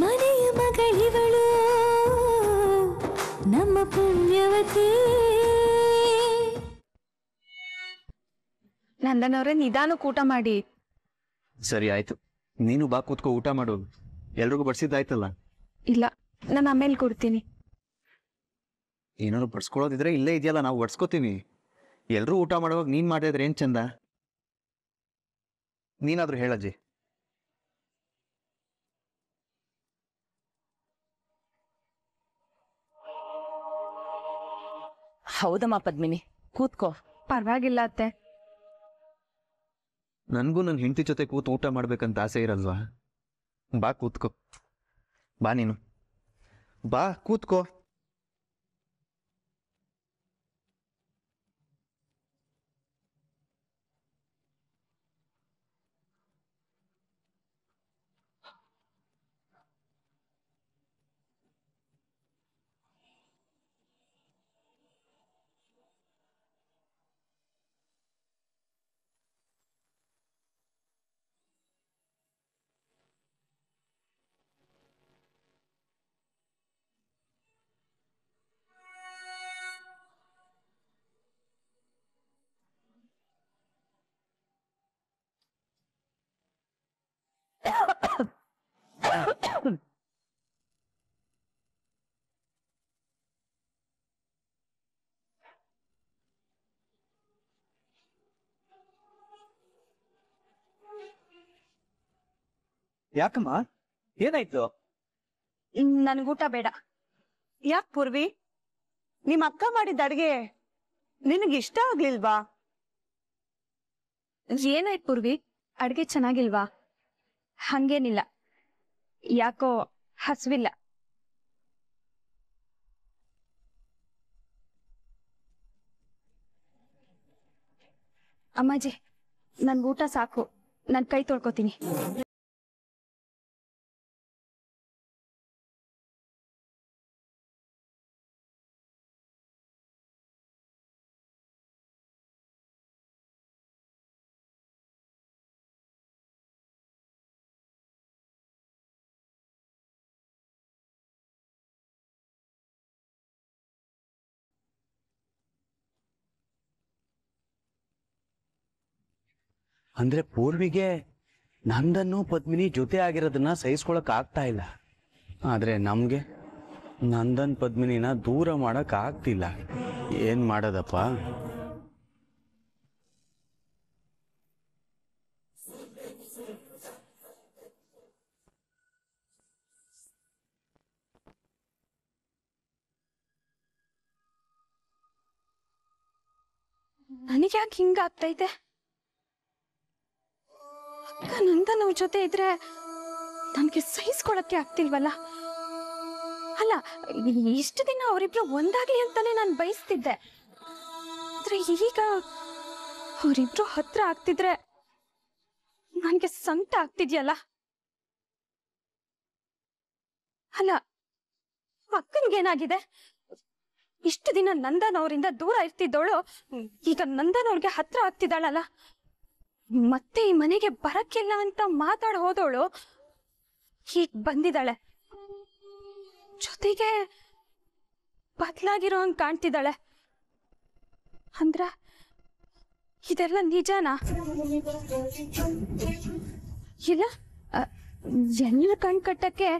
ಮನೆಯ ಮಗಳಿವಳು ನಮ್ಮ ಪುಣ್ಯವತಿ ನಂದನವ್ರೆ ನಿಧಾನಕ್ಕೂ ಊಟ ಮಾಡಿ ಸರಿ ಆಯ್ತು ನೀನು ಬಾ ಕೂತ್ಕೋ ಊಟ ಮಾಡು ಎಲ್ರಿಗೂ ಬಡ್ಸಿದ್ದಾಯ್ತಲ್ಲ ಇಲ್ಲ ನಾನು ಆಮೇಲೆ ಕೊಡ್ತೀನಿ ಏನಾದ್ರು ಬಡ್ಸ್ಕೊಳೋದಿದ್ರೆ ಇಲ್ಲೇ ಇದೆಯಲ್ಲ ನಾವು ಬಡ್ಸ್ಕೊತೀವಿ ಎಲ್ರೂ ಊಟ ಮಾಡುವಾಗ ನೀನ್ ಮಾಡಿದ್ರೆ ಏನ್ ಚಂದ ನೀನಾದ್ರೂ ಹೇಳಜ್ಜಿ ಹೌದಮ್ಮ ಪದ್ಮಿನಿ ಕೂತ್ಕೋ ಪರವಾಗಿಲ್ಲ ಅತ್ತೆ ನನಗೂ ನನ್ನ ಹೆಂಡತಿ ಜೊತೆ ಕೂತು ಊಟ ಮಾಡ್ಬೇಕಂತ ಆಸೆ ಇರಲ್ವಾ ಬಾ ಕೂತ್ಕೋ ಬಾ ನೀನು ಬಾ ಕೂತ್ಕೋ ಯಾಕಮ್ಮ ಏನಾಯ್ತು ನನ್ಗೂಟ ಬೇಡ ಯಾಕ್ ಪೂರ್ವಿ ನಿಮ್ಮ ಅಕ್ಕ ಮಾಡಿದ ಅಡ್ಗೆ ನಿನಗಿಷ್ಟ ಇಷ್ಟ ಆಗ್ಲಿಲ್ವಾ ಏನಾಯ್ತು ಪೂರ್ವಿ ಅಡ್ಗೆ ಚೆನ್ನಾಗಿಲ್ವಾ ಹಂಗೇನಿಲ್ಲ ಯಾಕೋ ಹಸುವಿಲ್ಲ ಅಮ್ಮಾಜಿ ನನ್ ಊಟ ಸಾಕು ನನ್ ಕೈ ತೊಳ್ಕೊತೀನಿ ಅಂದರೆ ಪೂರ್ವಿಗೆ ನಂದನ್ನು ಪದ್ಮಿನಿ ಜೊತೆ ಆಗಿರೋದನ್ನ ಸಹಿಸ್ಕೊಳಕ್ ಆಗ್ತಾ ಇಲ್ಲ ಆದ್ರೆ ನಮಗೆ ನಂದನ್ ಪದ್ಮಿನಿನ ದೂರ ಮಾಡಕ್ ಆಗ್ತಿಲ್ಲ ಏನು ಮಾಡೋದಪ್ಪ ಯಾಕೆ ಹಿಂಗಾಗ್ತೈತೆ ಈಗ ನಂದನ್ ಅವ್ರ ಜೊತೆ ಇದ್ರೆ ನನ್ಗೆ ಸಹಿಸ್ಕೊಳಕ್ಕೆ ಆಗ್ತಿಲ್ವಲ್ಲ ಅಲ್ಲ ಇಷ್ಟು ದಿನ ಅವರಿಬ್ರು ಒಂದಾಗ್ಲಿ ಅಂತಾನೆ ನಾನು ಬಯಸ್ತಿದ್ದೆ ಆದ್ರೆ ಈಗ ಅವರಿಬ್ರು ಹತ್ರ ಆಗ್ತಿದ್ರೆ ನನ್ಗೆ ಸಂಕಟ ಆಗ್ತಿದ್ಯಲ್ಲ ಅಲ್ಲ ಅಕ್ಕನ್ಗೇನಾಗಿದೆ ಇಷ್ಟು ದಿನ ನಂದನ್ ಅವರಿಂದ ದೂರ ಇರ್ತಿದ್ದೋಳು ಈಗ ನಂದನ್ ಅವ್ರಿಗೆ ಹತ್ರ ಆಗ್ತಿದ್ದಾಳಲ್ಲ ಮತ್ತೆ ಈ ಮನೆಗೆ ಬರಕ್ಕಿಲ್ಲ ಅಂತ ಮಾತಾಡ ಹೋದವಳು ಹೀಗ್ ಬಂದಿದ್ದಾಳೆ ಜೊತೆಗೆ ಬದ್ಲಾಗಿರೋ ಹಂಗ್ ಕಾಣ್ತಿದ್ದಾಳೆ ಅಂದ್ರ ಇದೆಲ್ಲ ನಿಜನಾ ಇಲ್ಲ ಎಲ್ಲ ಕಣ್ ಕಟ್ಟಕ್ಕೆ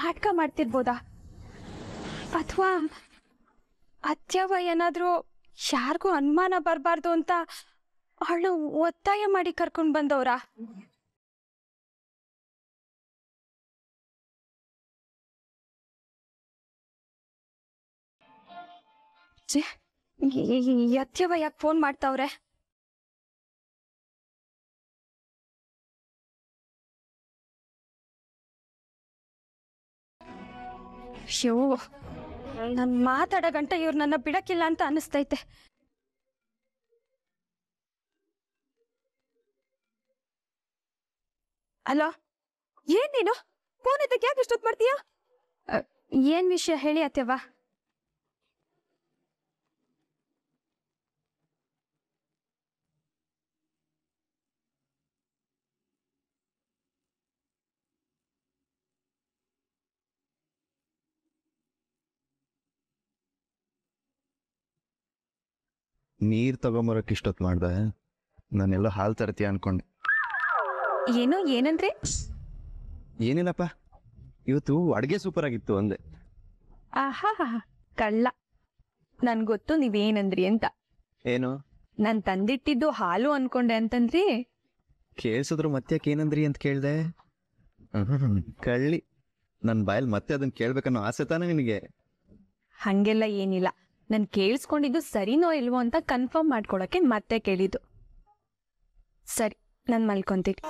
ನಾಟಕ ಮಾಡ್ತಿರ್ಬೋದಾ ಅಥವಾ ಅತ್ಯವ ಏನಾದ್ರೂ ಯಾರಿಗೂ ಅನುಮಾನ ಬರಬಾರ್ದು ಅಂತ ಅವಳು ಒತ್ತಾಯ ಮಾಡಿ ಕರ್ಕೊಂಡ್ ಬಂದವ್ರಾ ಯತ್ಯವ ಯಾಕೆ ಫೋನ್ ಮಾಡ್ತಾವ್ರೆ ಶಿವ ನಾನ್ ಮಾತಾಡೋ ಗಂಟ ಇವ್ರು ನನ್ನ ಬಿಡಕ್ಕಿಲ್ಲ ಅಂತ ಅನಿಸ್ತೈತೆ ಅಲೋ ಏನ್ ನೀನು ಫೋನ್ ಇದಕ್ಕೆ ಯಾಕೆ ಇಷ್ಟೊತ್ತು ಮಾಡ್ತೀಯ ಏನ್ ವಿಷಯ ಹೇಳಿ ಅತ್ಯವ್ವ ನೀರ್ ತಗೊಂಬರಕ್ ಇಷ್ಟೊತ್ತು ಮಾಡ್ದೆ ನಾನೆಲ್ಲ ಹಾಲ್ ತರ್ತೀಯ ಅನ್ಕೊಂಡೆ ಏನು ಏನಂದ್ರೆ ಏನಿಲ್ಲಪ್ಪ ಇವತ್ತು ಅಡುಗೆ ಸೂಪರ್ ಆಗಿತ್ತು ಅಂದೆ ಆಹಾ ಕಳ್ಳ ನನ್ ಗೊತ್ತು ನೀವೇನಂದ್ರಿ ಅಂತ ಏನು ನಾನು ತಂದಿಟ್ಟಿದ್ದು ಹಾಲು ಅನ್ಕೊಂಡೆ ಅಂತಂದ್ರಿ ಕೇಳಿಸಿದ್ರು ಮತ್ತೆ ಏನಂದ್ರಿ ಅಂತ ಕೇಳ್ದೆ ಕಳ್ಳಿ ನನ್ ಬಾಯಲ್ ಮತ್ತೆ ಅದನ್ನ ಕೇಳ್ಬೇಕನ್ನೋ ಆಸೆ ತಾನೇ ನಿನಗೆ ಹಂಗೆಲ್ಲ ಏನಿಲ್ಲ ನಾನು ಕೇಳಿಸ್ಕೊಂಡಿದ್ದು ಸರಿನೋ ಇಲ್ವೋ ಅಂತ ಕನ್ಫರ್ಮ್ ಮಾಡ್ಕೊಳಕ್ಕೆ ಮತ್ತೆ ಕೇಳಿದ್ದು ಸರಿ ನಾನು ಮಲ್ಕೊಂತೀನಿ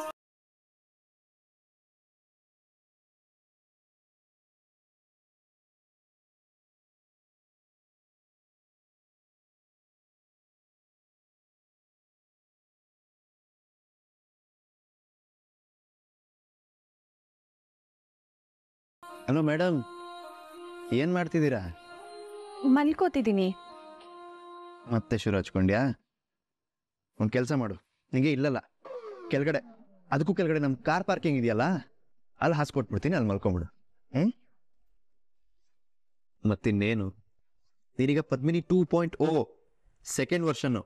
ಹಲೋ ಮೇಡಮ್ ಏನು ಮಾಡ್ತಿದ್ದೀರಾ ಮಲ್ಕೋತಿದ್ದೀನಿ ಮತ್ತೆ ಶುರು ಹಚ್ಕೊಂಡ್ಯಾ ಒಂದು ಕೆಲಸ ಮಾಡು ನಿಂಗೆ ಇಲ್ಲಲ್ಲ ಕೆಳಗಡೆ ಅದಕ್ಕೂ ಕೆಳಗಡೆ ನಮ್ಮ ಕಾರ್ ಪಾರ್ಕಿಂಗ್ ಇದೆಯಲ್ಲ ಅಲ್ಲಿ ಹಾಸ್ಕೊಟ್ಬಿಡ್ತೀನಿ ಅಲ್ಲಿ ಮಲ್ಕೊಂಬಿಡು ಹ್ಞೂ ಮತ್ತಿನ್ನೇನು ನೀನೀಗ Padmini two point O second ವರ್ಷನ್ನು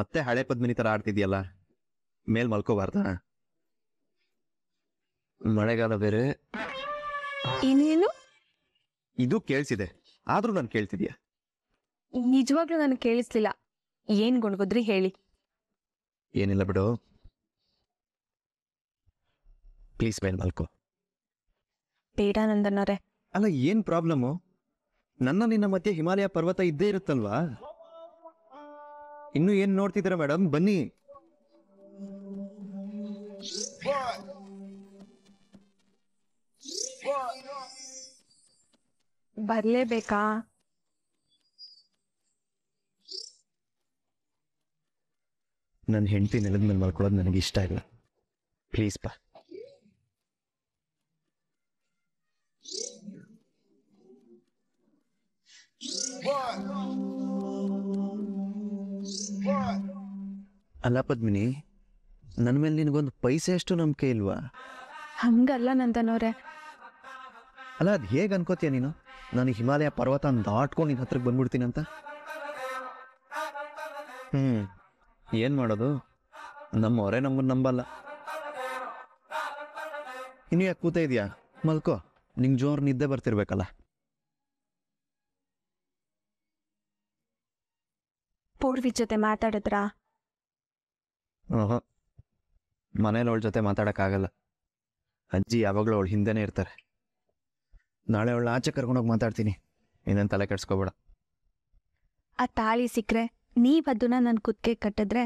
ಮತ್ತೆ ಹಳೆ ಪದ್ಮಿನಿ ಥರ ಆಡ್ತಿದ್ಯಲ್ಲ ಮೇಲೆ ಮಲ್ಕೋಬಾರ್ದ ಮಳೆಗಾಲ ಬೇರೆ ಇನ್ನೇನು ಇದು ಕೇಳಿಸಿದೆ ಆದ್ರೂ ನಾನು ಕೇಳ್ತಿದ್ಯಾ ನಿಜವಾಗ್ಲೂ ನಾನು ಕೇಳಿಸ್ಲಿಲ್ಲ ಏನ್ ಗೊಣಗುದ್ರಿ ಹೇಳಿ ಏನಿಲ್ಲ ಬಿಡು ಪ್ಲೀಸ್ ಮೇಲ್ ಮಲ್ಕು ಬೇಡ ನಂದನವ್ರೆ ಅಲ್ಲ ಏನ್ ಪ್ರಾಬ್ಲಮ್ಮು ನನ್ನ ನಿನ್ನ ಮಧ್ಯೆ ಹಿಮಾಲಯ ಪರ್ವತ ಇದ್ದೇ ಇರುತ್ತಲ್ವಾ ಇನ್ನು ಏನ್ ನೋಡ್ತಿದ್ದೀರಾ ಮೇಡಮ್ ಬನ್ನಿ ಬರ್ಲೇಬೇಕಾ ನನ್ನ ಹೆಂಡತಿ ನೆಲದ ಮೇಲೆ ಮಲ್ಕೊಳ್ಳೋದು ನನಗೆ ಇಷ್ಟ ಇಲ್ಲ ಪ್ಲೀಸ್ ಪಾ ಅಲ್ಲ ಪದ್ಮಿನಿ ನನ್ನ ಮೇಲೆ ನಿನಗೊಂದು ಪೈಸೆ ಅಷ್ಟು ನಂಬಿಕೆ ಇಲ್ವಾ ಹಂಗಲ್ಲ ನಂದನವ್ರೆ ಅಲ್ಲ ಅದು ಹೇಗೆ ಅನ್ಕೋತೀಯ ನೀನು ನಾನು ಹಿಮಾಲಯ ಪರ್ವತ ದಾಟ್ಕೊಂಡು ನಿನ್ನ ಹತ್ರಕ್ಕೆ ಬಂದ್ಬಿಡ್ತೀನಿ ಅಂತ ಹ್ಞೂ ಏನು ಮಾಡೋದು ನಮ್ಮವರೇ ನಮ್ಮನ್ನು ನಂಬಲ್ಲ ಇನ್ನು ಯಾಕೆ ಕೂತ ಇದೆಯಾ ಮಲ್ಕೋ ನಿಂಗೆ ಜೋರು ನಿದ್ದೆ ಬರ್ತಿರ್ಬೇಕಲ್ಲ ಪೂರ್ವಿ ಜೊತೆ ಮಾತಾಡಿದ್ರಾ ಮನೇಲಿ ಅವಳ ಜೊತೆ ಮಾತಾಡೋಕ್ಕಾಗಲ್ಲ ಅಜ್ಜಿ ಯಾವಾಗಲೂ ಅವಳು ಹಿಂದೆನೇ ಇರ್ತಾರೆ ನಾಳೆ ಅವಳ ಆಚೆ ಕರ್ಕೊಂಡೋಗಿ ಮಾತಾಡ್ತೀನಿ ಇನ್ನೊಂದು ತಲೆ ಕೆಡ್ಸ್ಕೋಬೇಡ ಆ ತಾಳಿ ಸಿಕ್ಕರೆ ನೀವು ಅದನ್ನ ನನ್ನ ಕುತ್ತಿಗೆ ಕಟ್ಟಿದ್ರೆ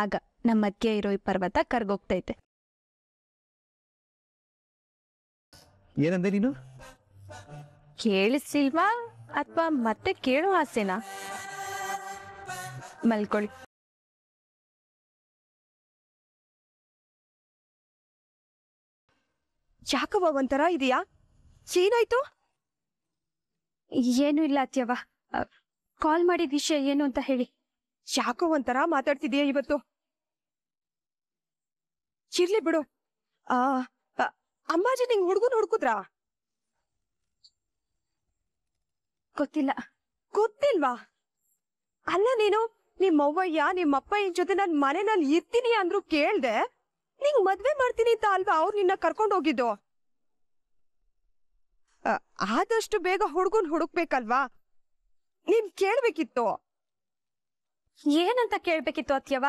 ಆಗ ನಮ್ಮ ಮಧ್ಯೆ ಇರೋ ಈ ಪರ್ವತ ಕರ್ಗೋಗ್ತೈತೆ ಏನಂದೆ ನೀನು ಕೇಳಿಸಿಲ್ವಾ ಅಥವಾ ಮತ್ತೆ ಕೇಳೋ ಆಸೆನಾ ಮಲ್ಕೊಳ್ಳಿ ಯಾಕವ್ವ ಒಂಥರ ಇದೆಯಾ ಏನಾಯ್ತು ಏನು ಇಲ್ಲ ಅತ್ಯವ ಕಾಲ್ ಮಾಡಿದ ವಿಷಯ ಏನು ಅಂತ ಹೇಳಿ ಯಾಕೋ ಒಂಥರ ಮಾತಾಡ್ತಿದೀಯ ಇವತ್ತು ಚಿರ್ಲಿ ಬಿಡು ಆ ಅಮ್ಮಾಜಿ ನಿಂಗ್ ಹುಡ್ಗನ್ ಹುಡ್ಕುದ್ರಾ ಗೊತ್ತಿಲ್ಲ ಗೊತ್ತಿಲ್ವಾ ಅಲ್ಲ ನೀನು ನಿಮ್ ಅವ್ವಯ್ಯ ನಿಮ್ ಇನ್ ಜೊತೆ ನನ್ ಮನೆನಲ್ಲಿ ಇರ್ತೀನಿ ಅಂದ್ರು ಕೇಳ್ದೆ ನಿಂಗ್ ಮದ್ವೆ ಮಾಡ್ತೀನಿ ಅಂತ ಅಲ್ವಾ ಅವ್ರು ನಿನ್ನ ಕರ್ಕೊಂಡು ಹೋಗಿದ್ದು ಆದಷ್ಟು ಬೇಗ ಹುಡ್ಗನ್ ಹುಡುಕ್ಬೇಕಲ್ವಾ ನೀನ್ ಕೇಳ್ಬೇಕಿತ್ತು ಏನಂತ ಕೇಳ್ಬೇಕಿತ್ತು ಅತ್ಯವ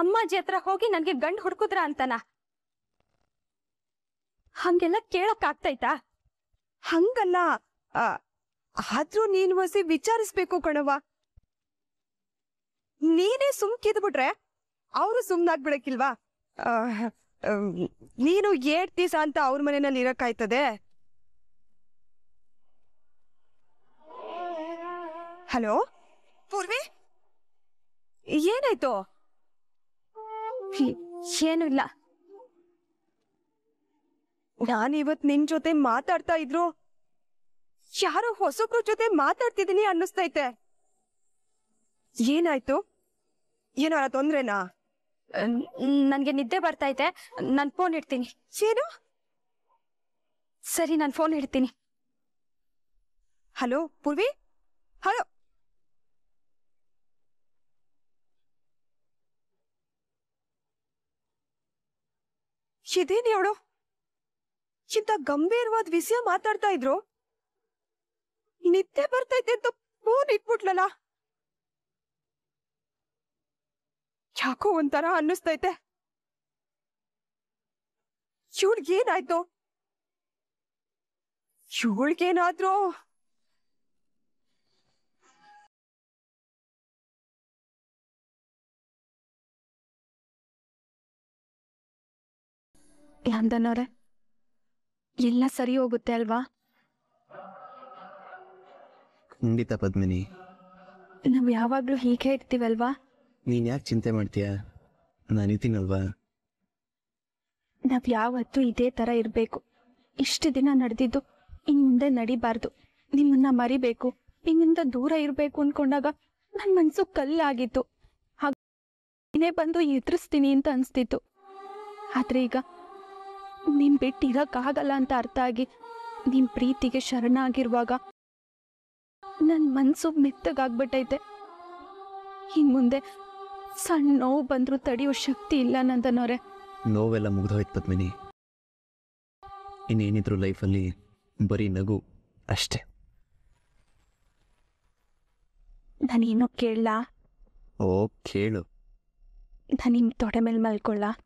ಅಮ್ಮಾಜಿ ಹತ್ರ ಹೋಗಿ ನನ್ಗೆ ಗಂಡ್ ಹುಡುಕುದ್ರ ಅಂತನ ಹಂಗೆಲ್ಲ ಕೇಳಕ್ ಆಗ್ತೈತಾ ಹಂಗಲ್ಲ ಆದ್ರೂ ನೀನ್ ಹೊಸಿ ವಿಚಾರಿಸ್ಬೇಕು ಕಣವ ನೀನೇ ಸುಮ್ ಕಿದ್ಬಿಟ್ರೆ ಅವ್ರು ಸುಮ್ನಾಗ್ಬಿಡಕ್ಕಿಲ್ವಾ ನೀನು ಏಟ್ ದಿವಸ ಅಂತ ಅವ್ರ ಮನೇನಲ್ಲಿ ಇರಕ್ಕಾಯ್ತದೆ ಹಲೋ ಪೂರ್ವಿ ಏನಾಯ್ತು ಏನು ಇಲ್ಲ ನಾನು ಇವತ್ ನಿನ್ ಜೊತೆ ಮಾತಾಡ್ತಾ ಇದ್ರು ಯಾರೋ ಹೊಸಬ್ರ ಜೊತೆ ಮಾತಾಡ್ತಿದ್ದೀನಿ ಅನ್ನಿಸ್ತೈತೆ ಏನಾಯ್ತು ಏನಾರ ತೊಂದ್ರೆನಾ ನನ್ಗೆ ನಿದ್ದೆ ಬರ್ತಾ ಇದೆ ನಾನು ಫೋನ್ ಇಡ್ತೀನಿ ಏನು ಸರಿ ನಾನು ಫೋನ್ ಇಡ್ತೀನಿ ಹಲೋ ಪೂರ್ವಿ ಇದೇನ್ ಹೇಳು ಇಂತ ಗಂಭೀರವಾದ ವಿಷಯ ಮಾತಾಡ್ತಾ ಇದ್ರು ನಿದ್ದೆ ಬರ್ತೈತೆ ಅಂತ ಫೋನ್ ಇಟ್ಬಿಟ್ಲಲ್ಲ ಯಾಕೋ ಒಂಥರ ಅನ್ನಿಸ್ತೈತೆ ಇವಳಿಗೇನಾಯ್ತು ಇವಳಿಗೇನಾದ್ರೂ ಯಾಂದನವ್ರೆ ಎಲ್ಲ ಸರಿ ಹೋಗುತ್ತೆ ಅಲ್ವಾ ಖಂಡಿತ ಪದ್ಮಿನಿ ನಾವು ಯಾವಾಗಲೂ ಹೀಗೆ ಇರ್ತೀವಲ್ವಾ ನೀನ್ ಯಾಕೆ ಚಿಂತೆ ಮಾಡ್ತೀಯ ನಾನು ಇದ್ದೀನಲ್ವಾ ನಾವ್ ಯಾವತ್ತೂ ಇದೇ ತರ ಇರಬೇಕು ಇಷ್ಟು ದಿನ ನಡೆದಿದ್ದು ಇನ್ನು ಮುಂದೆ ನಡಿಬಾರ್ದು ನಿಮ್ಮನ್ನ ಮರಿಬೇಕು ನಿಮ್ಮಿಂದ ದೂರ ಇರಬೇಕು ಅನ್ಕೊಂಡಾಗ ನನ್ನ ಮನ್ಸು ಕಲ್ಲಾಗಿತ್ತು ಹಾಗೆ ಬಂದು ಎದುರಿಸ್ತೀನಿ ಅಂತ ಅನ್ಸ್ತಿತ್ತು ಆದ್ರೆ ಈಗ ನೀನು ಬಿಟ್ಟು ಅಂತ ಅರ್ಥ ಆಗಿ ನಿಮ್ಮ ಪ್ರೀತಿಗೆ ಶರಣಾಗಿರುವಾಗ ನನ್ನ ಮನಸ್ಸು ಮೆತ್ತಗಾಗ್ಬಿಟ್ಟೈತೆ ಇನ್ನು ಮುಂದೆ ಸಣ್ಣ ನೋವು ಬಂದರೂ ತಡೆಯೋ ಶಕ್ತಿ ಇಲ್ಲ ನಂದನೋರೆ ನೋವೆಲ್ಲ ಮುಗಿದೋಯ್ತು ಪದ್ಮಿನಿ ಇನ್ನೇನಿದ್ರು ಲೈಫಲ್ಲಿ ಬರೀ ನಗು ಅಷ್ಟೇ ನಾನೇನು ಕೇಳಲಾ ಓ ಕೇಳು ನಾನು ನಿಮ್ಮ ತೊಡೆ ಮೇಲೆ ಮಲ್ಕೊಳ್ಳ